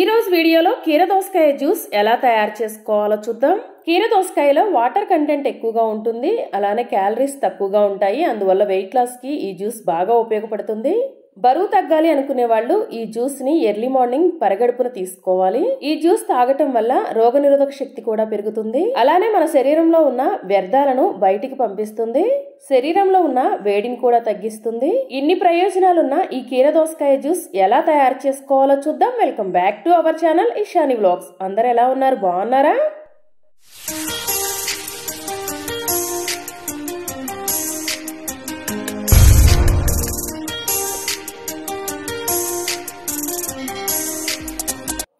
ఈరోజు వీడియోలో కీరదోసకాయ జ్యూస్ ఎలా తయారు చేసుకోవాలో చూద్దాం కీరదోసకాయలో వాటర్ కంటెంట్ ఎక్కువగా ఉంటుంది అలానే క్యాలరీస్ తక్కువగా ఉంటాయి అందువల్ల వెయిట్ లాస్కి ఈ జ్యూస్ బాగా ఉపయోగపడుతుంది బరువు తగ్గాలి అనుకునే వాళ్ళు ఈ జ్యూస్ ని ఎర్లీ మార్నింగ్ పరగడుపున తీసుకోవాలి ఈ జ్యూస్ తాగటం వల్ల రోగనిరోధక శక్తి కూడా పెరుగుతుంది అలానే మన శరీరంలో ఉన్న వ్యర్థాలను బయటికి పంపిస్తుంది శరీరంలో ఉన్న వేడిని కూడా తగ్గిస్తుంది ఇన్ని ప్రయోజనాలున్న ఈ కీరదోసకాయ జ్యూస్ ఎలా తయారు చేసుకోవాలో చూద్దాం welcome back to our channel Ishani blogs అందరు ఎలా ఉన్నారు బాగున్నారా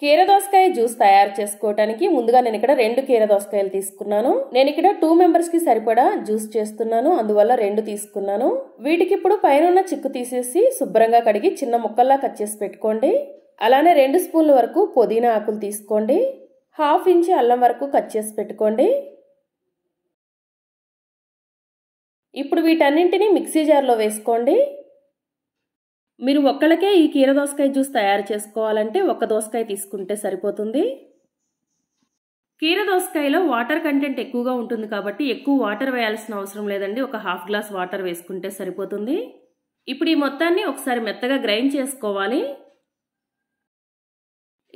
కీరదోసకాయ జ్యూస్ తయారు చేసుకోవటానికి ముందుగా నేను ఇక్కడ రెండు కీరదోసకాయలు తీసుకున్నాను నేను ఇక్కడ టూ మెంబర్స్ కి సరిపడా జ్యూస్ చేస్తున్నాను అందువల్ల రెండు తీసుకున్నాను వీటికి ఇప్పుడు పైన ఉన్న చిక్కు తీసేసి శుభ్రంగా కడిగి చిన్న ముక్కల్లా కట్ చేసి పెట్టుకోండి అలానే రెండు స్పూన్ల వరకు పుదీనా ఆకులు తీసుకోండి హాఫ్ ఇంచ్ అల్లం వరకు కట్ చేసి పెట్టుకోండి ఇప్పుడు వీటన్నింటినీ మిక్సీ జార్లో వేసుకోండి మీరు ఒక్కళ్ళకే ఈ కీర దోసకాయ జ్యూస్ తయారు చేసుకోవాలంటే ఒక్క దోసకాయ తీసుకుంటే సరిపోతుంది కీర దోసకాయలో వాటర్ కంటెంట్ ఎక్కువగా ఉంటుంది కాబట్టి ఎక్కువ వాటర్ వేయాల్సిన అవసరం లేదండి ఒక హాఫ్ గ్లాస్ వాటర్ వేసుకుంటే సరిపోతుంది ఇప్పుడు ఈ మొత్తాన్ని ఒకసారి మెత్తగా గ్రైండ్ చేసుకోవాలి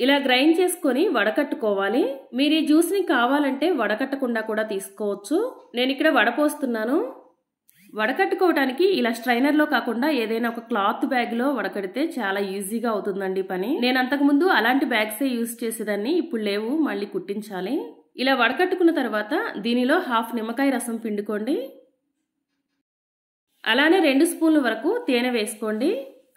ఇలా గ్రైండ్ చేసుకొని వడకట్టుకోవాలి మీరు ఈ జ్యూస్ని కావాలంటే వడకట్టకుండా కూడా తీసుకోవచ్చు నేను ఇక్కడ వడపోస్తున్నాను వడకట్టుకోవడానికి ఇలా స్ట్రైనర్లో కాకుండా ఏదైనా ఒక క్లాత్ బ్యాగ్లో వడకడితే చాలా ఈజీగా అవుతుందండి పని నేను అంతకుముందు అలాంటి బ్యాగ్సే యూజ్ చేసేదాన్ని ఇప్పుడు లేవు మళ్ళీ కుట్టించాలి ఇలా వడకట్టుకున్న తర్వాత దీనిలో హాఫ్ నిమ్మకాయ రసం పిండుకోండి అలానే రెండు స్పూన్ల వరకు తేనె వేసుకోండి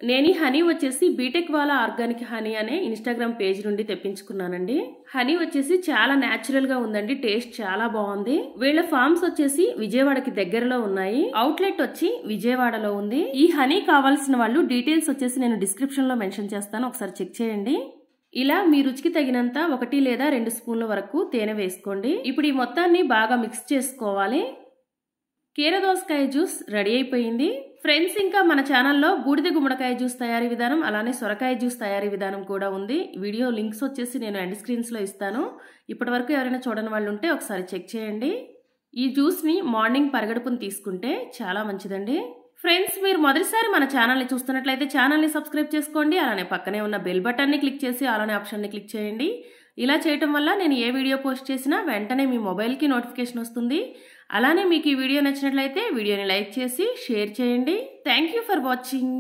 నేను హనీ వచ్చేసి బీటెక్ వాళ్ళ ఆర్గానిక్ హనీ అనే ఇన్స్టాగ్రామ్ పేజ్ నుండి తెప్పించుకున్నానండి హనీ వచ్చేసి చాలా న్యాచురల్ గా ఉందండి టేస్ట్ చాలా బాగుంది వీళ్ళ ఫార్మ్స్ వచ్చేసి విజయవాడకి దగ్గరలో ఉన్నాయి అవుట్లెట్ వచ్చి విజయవాడలో ఉంది ఈ హనీ కావాల్సిన వాళ్ళు డీటెయిల్స్ వచ్చేసి నేను డిస్క్రిప్షన్ లో మెన్షన్ చేస్తాను ఒకసారి చెక్ చేయండి ఇలా మీ రుచికి తగినంత ఒకటి లేదా రెండు స్పూన్ల వరకు తేనె వేసుకోండి ఇప్పుడు ఈ మొత్తాన్ని బాగా మిక్స్ చేసుకోవాలి కీరదోసకాయ జ్యూస్ రెడీ అయిపోయింది ఫ్రెండ్స్ ఇంకా మన ఛానల్లో బూడిద గుమ్మడికాయ జ్యూస్ తయారీ విధానం అలానే సొరకాయ జ్యూస్ తయారీ విధానం కూడా ఉంది వీడియో లింక్స్ వచ్చేసి నేను ఎండ్ స్క్రీన్స్లో ఇస్తాను ఇప్పటివరకు ఎవరైనా చూడని వాళ్ళు ఉంటే ఒకసారి చెక్ చేయండి ఈ జ్యూస్ని మార్నింగ్ పరగడుపుని తీసుకుంటే చాలా మంచిదండి ఫ్రెండ్స్ మీరు మొదటిసారి మన ఛానల్ని చూస్తున్నట్లయితే ఛానల్ని సబ్స్క్రైబ్ చేసుకోండి అలానే పక్కనే ఉన్న బెల్ బటన్ని క్లిక్ చేసి అలానే ఆప్షన్ని క్లిక్ చేయండి ఇలా చేయటం వల్ల నేను ఏ వీడియో పోస్ట్ చేసినా వెంటనే మీ మొబైల్కి నోటిఫికేషన్ వస్తుంది అలానే మీకు ఈ వీడియో నచ్చినట్లయితే వీడియోని లైక్ చేసి షేర్ చేయండి థ్యాంక్ ఫర్ వాచింగ్